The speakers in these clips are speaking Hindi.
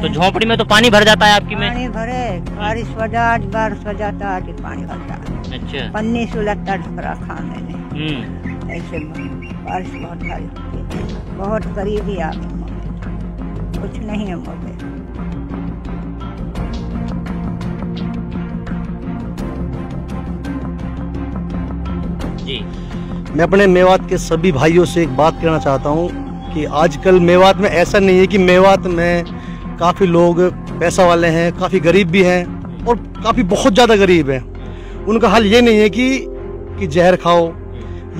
तो झोपड़ी में तो पानी भर जाता है आपकी में पानी भरे बारिश हो जात बारिश हो जाता तो है पानी भर जाता अच्छा पन्नी सुलगता रखा मैंने हम्म। ऐसे बारिश बहुत भारी बहुत गरीबी आप कुछ नहीं है बोले जी मैं अपने मेवात के सभी भाइयों से एक बात कहना चाहता हूं कि आजकल मेवात में ऐसा नहीं है कि मेवात में काफ़ी लोग पैसा वाले हैं काफ़ी गरीब भी हैं और काफ़ी बहुत ज़्यादा गरीब हैं उनका हल ये नहीं है कि कि जहर खाओ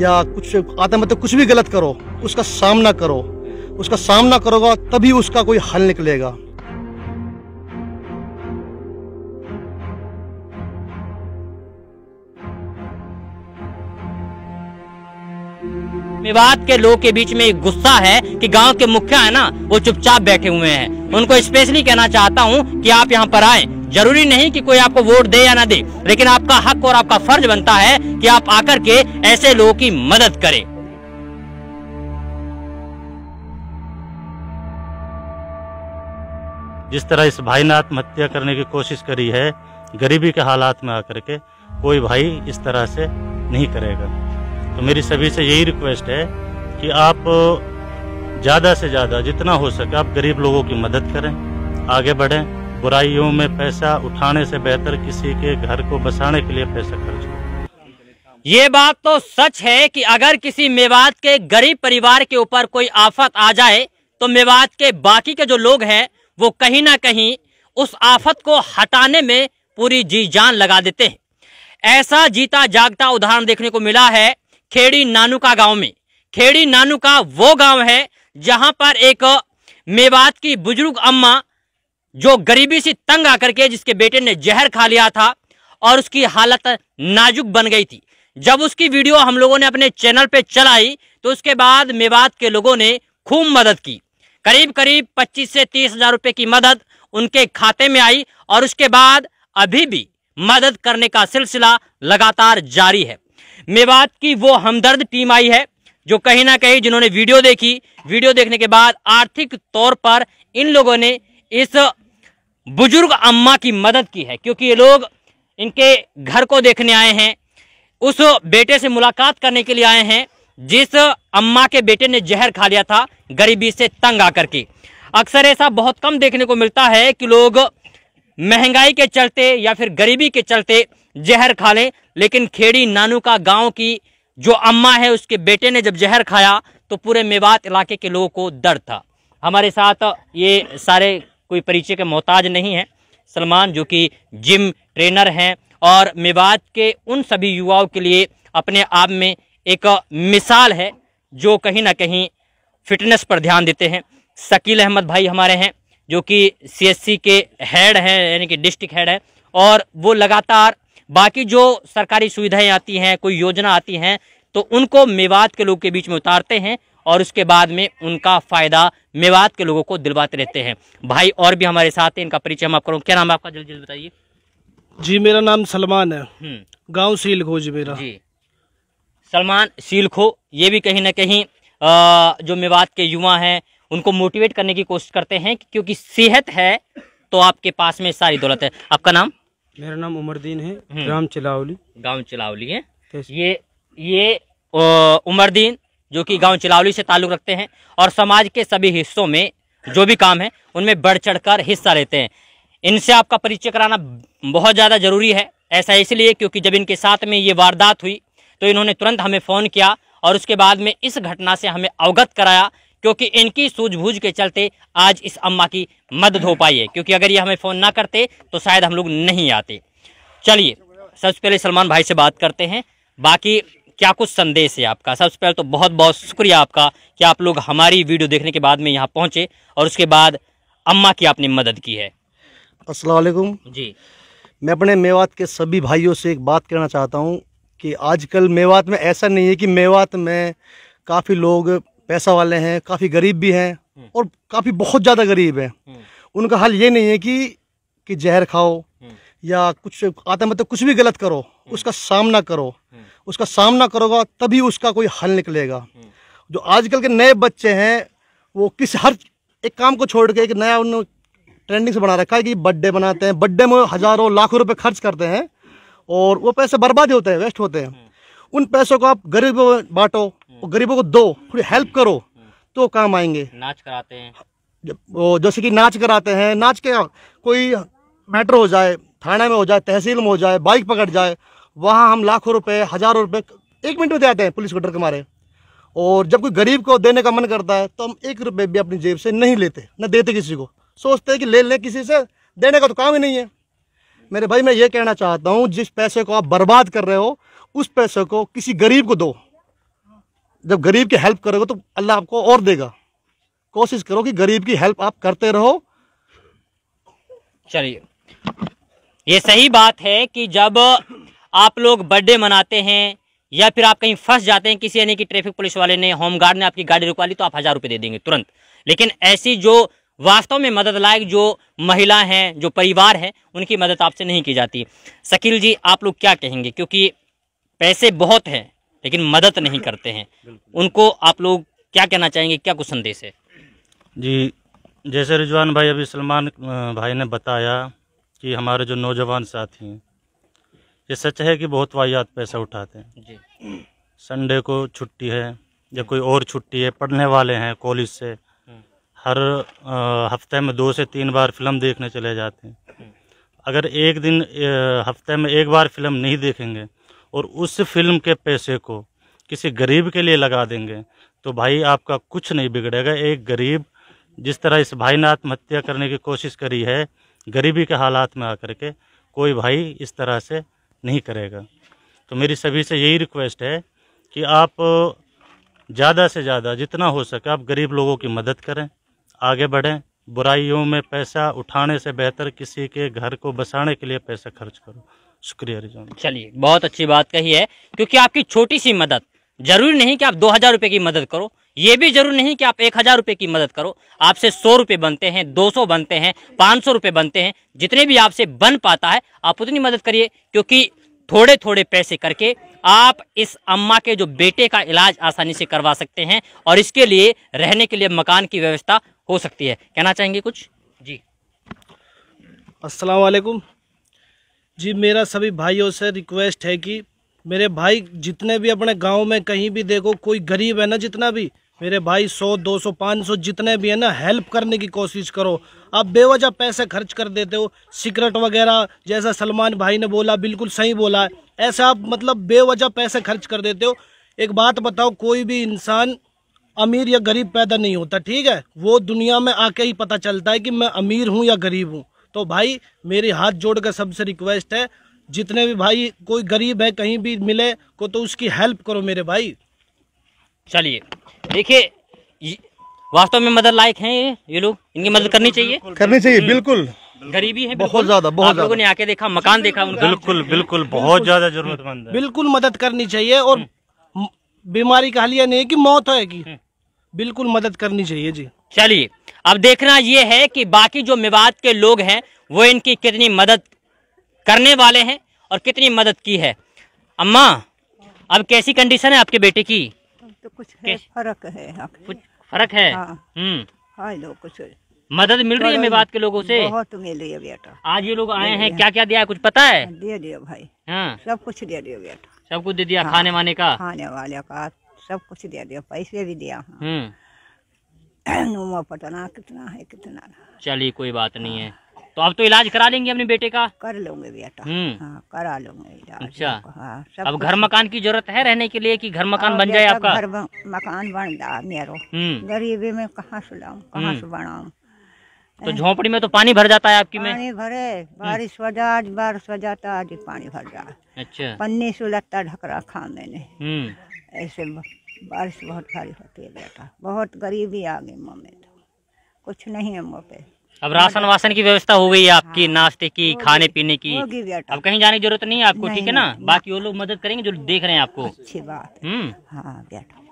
या कुछ आता मतलब कुछ भी गलत करो उसका सामना करो उसका सामना करोगा तभी उसका कोई हल निकलेगा मेवात के लोग के बीच में एक गुस्सा है कि गांव के मुखिया है ना वो चुपचाप बैठे हुए हैं उनको स्पेशली कहना चाहता हूं कि आप यहां पर आए जरूरी नहीं कि कोई आपको वोट दे या ना दे लेकिन आपका हक और आपका फर्ज बनता है कि आप आकर के ऐसे लोगों की मदद करें जिस तरह इस भाई ने आत्महत्या करने की कोशिश करी है गरीबी के हालात में आकर के कोई भाई इस तरह से नहीं करेगा तो मेरी सभी से यही रिक्वेस्ट है कि आप ज़्यादा से ज़्यादा जितना हो सके आप गरीब लोगों की मदद करें आगे बढ़ें बुराइयों में पैसा उठाने से बेहतर किसी के घर को बसाने के लिए पैसा खर्च करें ये बात तो सच है कि अगर किसी मेवात के गरीब परिवार के ऊपर कोई आफत आ जाए तो मेवात के बाकी के जो लोग हैं वो कहीं ना कहीं उस आफत को हटाने में पूरी जी जान लगा देते हैं ऐसा जीता जागता उदाहरण देखने को मिला है खेड़ी नानुका गांव में खेड़ी नानुका वो गांव है जहां पर एक मेवात की बुजुर्ग अम्मा जो गरीबी से तंग आकर के जिसके बेटे ने जहर खा लिया था और उसकी हालत नाजुक बन गई थी जब उसकी वीडियो हम लोगों ने अपने चैनल पे चलाई तो उसके बाद मेवात के लोगों ने खूब मदद की करीब करीब 25 से तीस हजार रुपये की मदद उनके खाते में आई और उसके बाद अभी भी मदद करने का सिलसिला लगातार जारी है मेवात की वो हमदर्द टीम आई है जो कहीं ना कहीं जिन्होंने वीडियो देखी वीडियो देखने के बाद आर्थिक तौर पर इन लोगों ने इस बुजुर्ग अम्मा की मदद की है क्योंकि ये लोग इनके घर को देखने आए हैं उस बेटे से मुलाकात करने के लिए आए हैं जिस अम्मा के बेटे ने जहर खा लिया था गरीबी से तंग आकर के अक्सर ऐसा बहुत कम देखने को मिलता है कि लोग महंगाई के चलते या फिर गरीबी के चलते जहर खा लें लेकिन खेड़ी नानू का गांव की जो अम्मा है उसके बेटे ने जब जहर खाया तो पूरे मेवात इलाके के लोगों को दर्द था हमारे साथ ये सारे कोई परिचय के मोहताज नहीं हैं सलमान जो कि जिम ट्रेनर हैं और मेवात के उन सभी युवाओं के लिए अपने आप में एक मिसाल है जो कहीं ना कहीं फिटनेस पर ध्यान देते हैं शकील अहमद भाई हमारे हैं जो कि सीएससी के हेड हैं यानी कि डिस्ट्रिक्ट हेड है और वो लगातार बाकी जो सरकारी सुविधाएं आती हैं कोई योजना आती हैं तो उनको मेवात के लोग के बीच में उतारते हैं और उसके बाद में उनका फ़ायदा मेवात के लोगों को दिलवाते रहते हैं भाई और भी हमारे साथ हैं इनका परिचय हम आप करूँ क्या नाम आपका जल्दी जल्दी बताइए जी मेरा नाम सलमान है हम्म। गाँव सीलखो जी मेरा जी सलमान सीलखो ये भी कहीं ना कहीं जो मेवात के युवा हैं उनको मोटिवेट करने की कोशिश करते हैं क्योंकि सेहत है तो आपके पास में सारी दौलत है आपका नाम मेरा नाम उमरदीन है ग्राम हम्म। चिलावली गांव चिलावली है तो ये ये उमरदीन जो कि गांव चिलावली से ताल्लुक रखते हैं और समाज के सभी हिस्सों में जो भी काम है उनमें बढ़ चढ़कर हिस्सा लेते हैं इनसे आपका परिचय कराना बहुत ज़्यादा ज़रूरी है ऐसा इसलिए क्योंकि जब इनके साथ में ये वारदात हुई तो इन्होंने तुरंत हमें फ़ोन किया और उसके बाद में इस घटना से हमें अवगत कराया क्योंकि इनकी सूझबूझ के चलते आज इस अम्मा की मदद हो पाई है क्योंकि अगर ये हमें फ़ोन ना करते तो शायद हम लोग नहीं आते चलिए सबसे पहले सलमान भाई से बात करते हैं बाकी क्या कुछ संदेश है आपका सबसे पहले तो बहुत बहुत शुक्रिया आपका कि आप लोग हमारी वीडियो देखने के बाद में यहाँ पहुँचे और उसके बाद अम्मा की आपने मदद की है असलकुम जी मैं अपने मेवात के सभी भाइयों से एक बात करना चाहता हूँ कि आजकल मेवात में ऐसा नहीं है कि मेवात में काफ़ी लोग पैसा वाले हैं काफ़ी गरीब भी हैं हम्म। और काफ़ी बहुत ज़्यादा गरीब हैं हम्म। उनका हल ये नहीं है कि कि जहर खाओ हम्म। या कुछ आता मतलब कुछ भी गलत करो उसका सामना करो उसका सामना करोगा तभी उसका कोई हल निकलेगा जो आजकल के नए बच्चे हैं वो किस हर एक काम को छोड़ के एक नया उन ट्रेंडिंग से बना रखा है कि बर्थडे बनाते हैं बर्थडे में हज़ारों लाखों रुपए खर्च करते हैं और वो पैसे बर्बाद होते हैं वेस्ट होते हैं उन पैसों को आप गरीब बांटो और गरीबों को दो थोड़ी हेल्प करो तो काम आएंगे नाच कराते हैं वो जैसे कि नाच कराते हैं नाच के कोई मैटर हो जाए थाना में हो जाए तहसील में हो जाए बाइक पकड़ जाए वहाँ हम लाखों रुपए हज़ारों रुपए एक मिनट में दे आते हैं पुलिस को डर के मारे और जब कोई गरीब को देने का मन करता है तो हम एक रुपये भी अपनी जेब से नहीं लेते न देते किसी को सोचते हैं कि ले लें किसी से देने का तो काम ही नहीं है मेरे भाई मैं ये कहना चाहता हूँ जिस पैसे को आप बर्बाद कर रहे हो उस पैसे को किसी गरीब को दो जब गरीब की हेल्प करोगे तो अल्लाह आपको और देगा कोशिश करो कि गरीब की हेल्प आप करते रहो चलिए ये सही बात है कि जब आप लोग बर्थडे मनाते हैं या फिर आप कहीं फंस जाते हैं किसी यानी कि ट्रैफिक पुलिस वाले ने होमगार्ड ने आपकी गाड़ी रुकवा ली तो आप हज़ार रुपये दे देंगे तुरंत लेकिन ऐसी जो वास्तव में मदद लायक जो महिला हैं जो परिवार है उनकी मदद आपसे नहीं की जाती शकील जी आप लोग क्या कहेंगे क्योंकि पैसे बहुत हैं लेकिन मदद नहीं करते हैं उनको आप लोग क्या कहना चाहेंगे क्या कुछ संदेश है जी जैसे रिजवान भाई अभी सलमान भाई ने बताया कि हमारे जो नौजवान साथी हैं ये सच है कि बहुत वाहियात पैसा उठाते हैं जी संडे को छुट्टी है या कोई और छुट्टी है पढ़ने वाले हैं कॉलेज से हम्म। हर हफ्ते में दो से तीन बार फिल्म देखने चले जाते हैं हम्म। अगर एक दिन हफ्ते में एक बार फिल्म नहीं देखेंगे और उस फिल्म के पैसे को किसी गरीब के लिए लगा देंगे तो भाई आपका कुछ नहीं बिगड़ेगा एक गरीब जिस तरह इस भाई ने आत्महत्या करने की कोशिश करी है गरीबी के हालात में आकर के कोई भाई इस तरह से नहीं करेगा तो मेरी सभी से यही रिक्वेस्ट है कि आप ज़्यादा से ज़्यादा जितना हो सके आप गरीब लोगों की मदद करें आगे बढ़ें बुराइयों में पैसा उठाने से बेहतर किसी के घर को बसाने के लिए पैसा खर्च करो शुक्रिया रिजान चलिए बहुत अच्छी बात कही है क्योंकि आपकी छोटी सी मदद जरूरी नहीं कि आप दो हज़ार रुपये की मदद करो ये भी जरूरी नहीं कि आप एक हज़ार रुपये की मदद करो आपसे सौ रुपये बनते हैं दो सौ बनते हैं पाँच सौ रुपये बनते हैं जितने भी आपसे बन पाता है आप उतनी मदद करिए क्योंकि थोड़े थोड़े पैसे करके आप इस अम्मा के जो बेटे का इलाज आसानी से करवा सकते हैं और इसके लिए रहने के लिए मकान की व्यवस्था हो सकती है कहना चाहेंगे कुछ जी असलकुम जी मेरा सभी भाइयों से रिक्वेस्ट है कि मेरे भाई जितने भी अपने गांव में कहीं भी देखो कोई गरीब है ना जितना भी मेरे भाई सौ दो सौ पाँच सौ जितने भी है ना हेल्प करने की कोशिश करो आप बेवजह पैसे खर्च कर देते हो सिगरेट वगैरह जैसा सलमान भाई ने बोला बिल्कुल सही बोला है ऐसा आप मतलब बेवजह पैसे खर्च कर देते हो एक बात बताओ कोई भी इंसान अमीर या गरीब पैदा नहीं होता ठीक है वो दुनिया में आके ही पता चलता है कि मैं अमीर हूँ या गरीब हूँ तो भाई मेरे हाथ जोड़ कर सबसे रिक्वेस्ट है जितने भी भाई कोई गरीब है कहीं भी मिले को तो उसकी हेल्प करो मेरे भाई चलिए देखिए वास्तव में मदद लायक हैं ये ये लोग इनकी मदद करनी चाहिए करनी चाहिए बिल्कुल गरीबी है बहुत ज्यादा बहुत लोगों ने आके देखा मकान देखा उनका बिल्कुल बिल्कुल बहुत ज्यादा जरूरतमंद बिल्कुल मदद करनी चाहिए और हम्म। बीमारी का हालिया नहीं है कि मौत होगी हम्म। बिल्कुल मदद करनी चाहिए जी चलिए अब देखना ये है कि बाकी जो मेवात के लोग हैं वो इनकी कितनी मदद करने वाले हैं और कितनी मदद की है अम्मा अब कैसी कंडीशन है आपके बेटे की तो कुछ है फर्क है कुछ फर्क है हाँ। हम्म हाँ कुछ मदद मिल रही है तो मेवात के लोगों से बहुत रही है बेटा आज ये लोग आए हैं क्या क्या दिया है कुछ पता है दे दिया भाई हाँ सब कुछ दे दिया बेटा सब कुछ दे दिया हाँ। खाने वाने का खाने वाले का सब कुछ दे दिया पैसे भी दिया नुमा हाँ। हम्म। पटना तो कितना है कितना चलिए कोई बात नहीं हाँ। है तो अब तो इलाज करा लेंगे अपने बेटे का कर लूंगे बेटा हम्म। हाँ, करा लूंगे इलाज अच्छा हाँ, अब घर मकान की जरूरत है रहने के लिए कि घर मकान बन जाए आपका घर मकान बन जा मेरो हम्म। गरीबी में कहाँ से लाऊं कहाँ से बनाऊ तो झोपड़ी में तो पानी भर जाता है आपकी में पानी भरे बारिश हो जाए बारिश हो जाता आज पानी भर जाए अच्छा पन्नी से लगता ढकरा खा मैंने ऐसे बारिश बहुत भारी होती है बेटा बहुत गरीबी आ गई मम्मी तो कुछ नहीं है मुँह पे अब राशन वासन की व्यवस्था हो गई आपकी हाँ, नाश्ते की खाने पीने की अब कहीं जाने की जरूरत नहीं है आपको ठीक है ना बाकी वो लोग मदद करेंगे जो देख रहे हैं आपको अच्छी बात हम्म। हाँ बेटा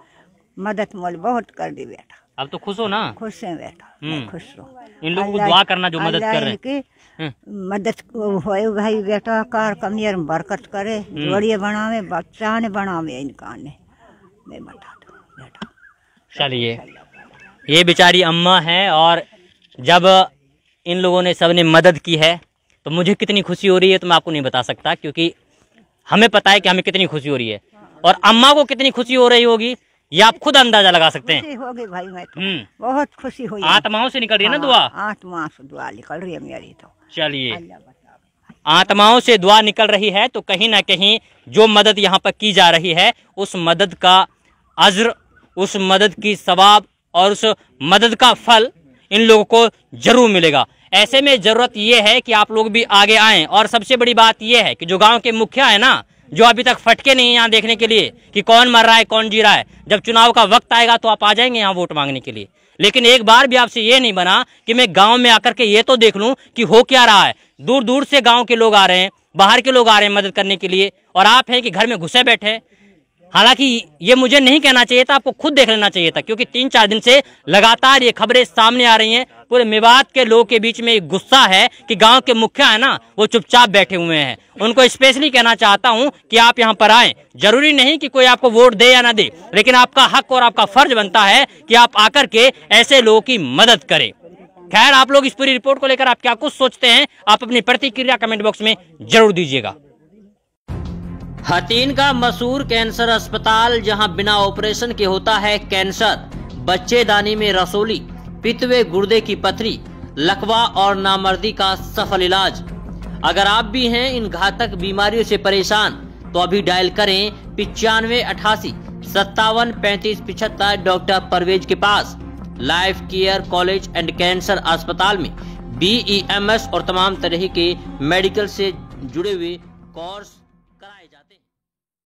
मदद मोल बहुत कर दी बेटा अब तो खुश हो ना खुश है बेटा हम्म। खुश हो इन लोगों को दुआ करना जो मदद कर रहे हैं हम्म। मदद होए भाई बेटा कार कमियर बरकत करे जोड़िए बनावे बच्चा ने बनावे इनका ने चलिए ये बेचारी अम्मा हैं और जब इन लोगों ने सब ने मदद की है तो मुझे कितनी खुशी हो रही है तो मैं आपको नहीं बता सकता क्योंकि हमें पता है कि हमें कितनी खुशी हो रही है और अम्मा को कितनी खुशी हो रही होगी ये आप खुद अंदाजा लगा सकते हैं होगी भाई मैं तो हम्म। बहुत खुशी हुई आत्माओं से निकल रही है ना हाँ, दुआ आत्माओं से दुआ निकल रही है मेरी तो चलिए आत्माओं से दुआ निकल रही है तो कहीं ना कहीं जो मदद यहाँ पर की जा रही है उस मदद का अज्र उस मदद की सवाब और उस मदद का फल इन लोगों को जरूर मिलेगा ऐसे में ज़रूरत यह है कि आप लोग भी आगे आए और सबसे बड़ी बात यह है कि जो गाँव के मुखिया है ना जो अभी तक फटके नहीं है यहाँ देखने के लिए कि कौन मर रहा है कौन जी रहा है जब चुनाव का वक्त आएगा तो आप आ जाएंगे यहाँ वोट मांगने के लिए लेकिन एक बार भी आपसे ये नहीं बना कि मैं गांव में आकर के ये तो देख लूं कि हो क्या रहा है दूर दूर से गांव के लोग आ रहे हैं बाहर के लोग आ रहे हैं मदद करने के लिए और आप हैं कि घर में घुसे बैठे हालांकि ये मुझे नहीं कहना चाहिए था आपको खुद देख लेना चाहिए था क्योंकि तीन चार दिन से लगातार ये खबरें सामने आ रही हैं पूरे मेवात के लोगों के बीच में गुस्सा है कि गांव के मुखिया है ना वो चुपचाप बैठे हुए हैं उनको स्पेशली कहना चाहता हूं कि आप यहां पर आए जरूरी नहीं कि कोई आपको वोट दे या ना दे लेकिन आपका हक और आपका फर्ज बनता है कि आप आकर के ऐसे लोगों की मदद करें खैर आप लोग इस पूरी रिपोर्ट को लेकर आप क्या कुछ सोचते हैं आप अपनी प्रतिक्रिया कमेंट बॉक्स में जरूर दीजिएगा हतीन का मशहूर कैंसर अस्पताल जहां बिना ऑपरेशन के होता है कैंसर बच्चेदानी में रसोली पितवे गुर्दे की पथरी लकवा और नामर्दी का सफल इलाज अगर आप भी हैं इन घातक बीमारियों से परेशान तो अभी डायल करें पिचानवे अठासी सत्तावन पैंतीस पिछहत्तर डॉक्टर परवेज के पास life care college and cancer अस्पताल में बीईएमएस e और तमाम तरह के मेडिकल से जुड़े हुए कोर्स